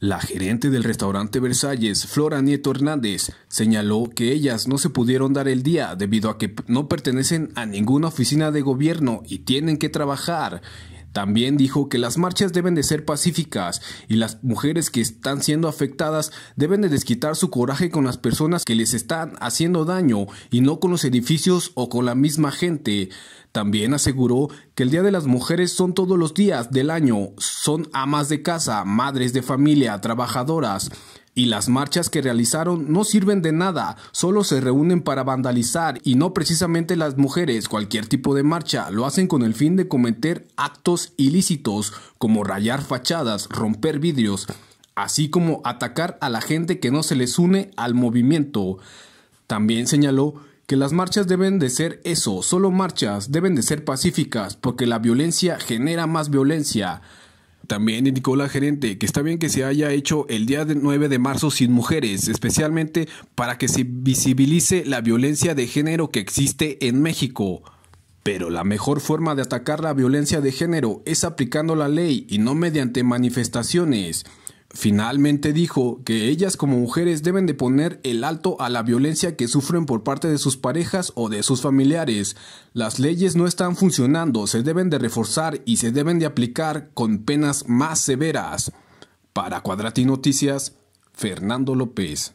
La gerente del restaurante Versalles, Flora Nieto Hernández, señaló que ellas no se pudieron dar el día debido a que no pertenecen a ninguna oficina de gobierno y tienen que trabajar también dijo que las marchas deben de ser pacíficas y las mujeres que están siendo afectadas deben de desquitar su coraje con las personas que les están haciendo daño y no con los edificios o con la misma gente. También aseguró que el Día de las Mujeres son todos los días del año, son amas de casa, madres de familia, trabajadoras. Y las marchas que realizaron no sirven de nada, solo se reúnen para vandalizar y no precisamente las mujeres. Cualquier tipo de marcha lo hacen con el fin de cometer actos ilícitos como rayar fachadas, romper vidrios, así como atacar a la gente que no se les une al movimiento. También señaló que las marchas deben de ser eso, solo marchas, deben de ser pacíficas, porque la violencia genera más violencia. También indicó la gerente que está bien que se haya hecho el día 9 de marzo sin mujeres, especialmente para que se visibilice la violencia de género que existe en México. Pero la mejor forma de atacar la violencia de género es aplicando la ley y no mediante manifestaciones. Finalmente dijo que ellas como mujeres deben de poner el alto a la violencia que sufren por parte de sus parejas o de sus familiares. Las leyes no están funcionando, se deben de reforzar y se deben de aplicar con penas más severas. Para Cuadrati Noticias, Fernando López.